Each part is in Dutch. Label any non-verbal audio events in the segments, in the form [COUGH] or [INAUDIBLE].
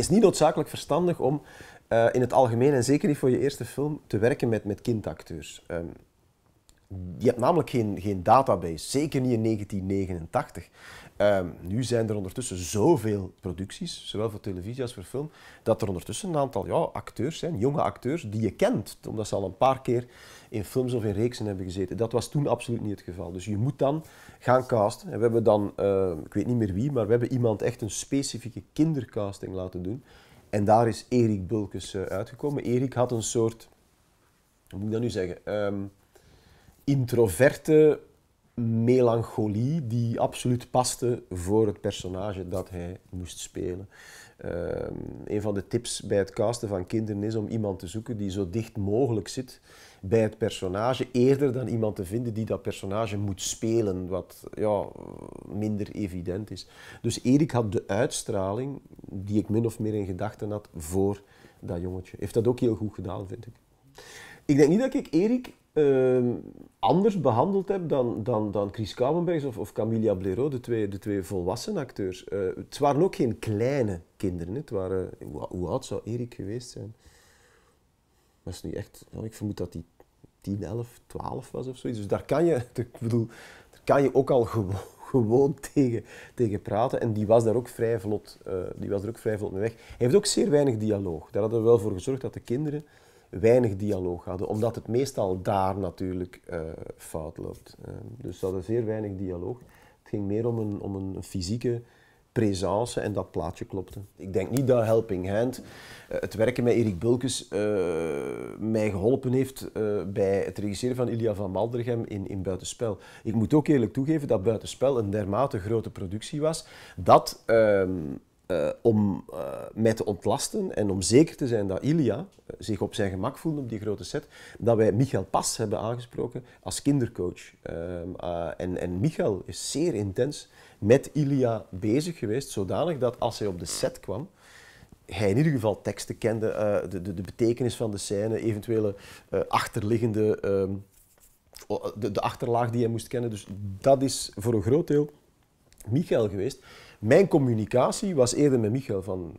het is niet noodzakelijk verstandig om eh, in het algemeen, en zeker niet voor je eerste film, te werken met, met kindacteurs. Ehm, je hebt namelijk geen, geen database, zeker niet in 1989. Ehm, nu zijn er ondertussen zoveel producties, zowel voor televisie als voor film, dat er ondertussen een aantal ja, acteurs zijn, jonge acteurs, die je kent, omdat ze al een paar keer in films of in reeksen hebben gezeten. Dat was toen absoluut niet het geval. Dus je moet dan gaan casten. we hebben dan, ehm, ik weet niet meer wie, maar we hebben iemand echt een specifieke kindercasting laten doen. En daar is Erik Bulkes eh, uitgekomen. Erik had een soort, hoe moet ik dat nu zeggen, ehm, introverte melancholie die absoluut paste voor het personage dat hij moest spelen. Ehm, een van de tips bij het casten van kinderen is om iemand te zoeken die zo dicht mogelijk zit bij het personage, eerder dan iemand te vinden die dat personage moet spelen, wat ja, minder evident is. Dus Erik had de uitstraling die ik min of meer in gedachten had voor dat jongetje. Heeft dat ook heel goed gedaan, vind ik. Ik denk niet dat ik Erik ehm, anders behandeld heb dan, dan, dan Chris Kouwenbergs of, of Camilla Blero, de twee, de twee volwassen acteurs. Eh, het waren ook geen kleine kinderen. Het waren, hoe, oud zou Erik geweest zijn? Dat is nu echt, ik vermoed dat hij 10, 11, 12 was of zoiets. Dus daar kan je, [LAUGHS] ik bedoel, daar kan je ook al gewoon, tegen, tegen praten. En die was daar ook vrij vlot, eh, die was er ook vrij vlot mee weg. Hij heeft ook zeer weinig dialoog. Daar hadden we wel voor gezorgd dat de kinderen weinig dialoog hadden, omdat het meestal daar natuurlijk eh, fout loopt. Eh, dus ze hadden zeer weinig dialoog. Het ging meer om een, om een fysieke presence en dat plaatje klopte. Ik denk niet dat Helping Hand, eh, het werken met Erik Bulkes, mij geholpen heeft bij het regisseren van Ilia van Maldergem in, in Buitenspel. Ik moet ook eerlijk toegeven dat Buitenspel een dermate grote productie was, dat ehm, om met te ontlasten en om zeker te zijn dat Ilia eh, zich op zijn gemak voelde op die grote set, dat wij Michael Pas hebben aangesproken als kindercoach. Ehm, eh, en, en Michael is zeer intens met Ilya bezig geweest, zodanig dat als hij op de set kwam, hij in ieder geval teksten kende, eh, de, de, de, betekenis van de scène, eventuele achterliggende, ehm, de, de, achterlaag die hij moest kennen. Dus dat is voor een groot deel Michael geweest. Mijn communicatie was eerder met Michel van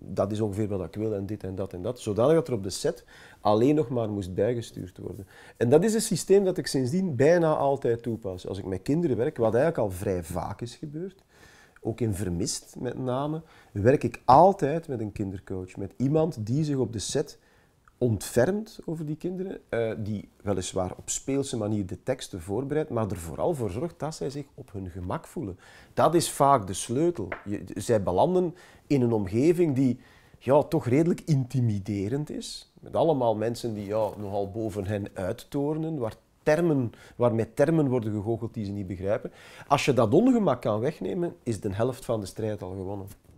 dat is ongeveer wat ik wil en dit en dat en dat. Zodanig dat er op de set alleen nog maar moest bijgestuurd worden. En dat is een systeem dat ik sindsdien bijna altijd toepas. Als ik met kinderen werk, wat eigenlijk al vrij vaak is gebeurd, ook in Vermist met name, werk ik altijd met een kindercoach. Met iemand die zich op de set ontfermt over die kinderen, eh, die weliswaar op speelse manier de teksten voorbereidt, maar er vooral voor zorgt dat zij zich op hun gemak voelen. Dat is vaak de sleutel. zij belanden in een omgeving die ja, toch redelijk intimiderend is, met allemaal mensen die ja, nogal boven hen uittorenen, waar termen, waarmee termen worden gegoocheld die ze niet begrijpen. Als je dat ongemak kan wegnemen, is de helft van de strijd al gewonnen.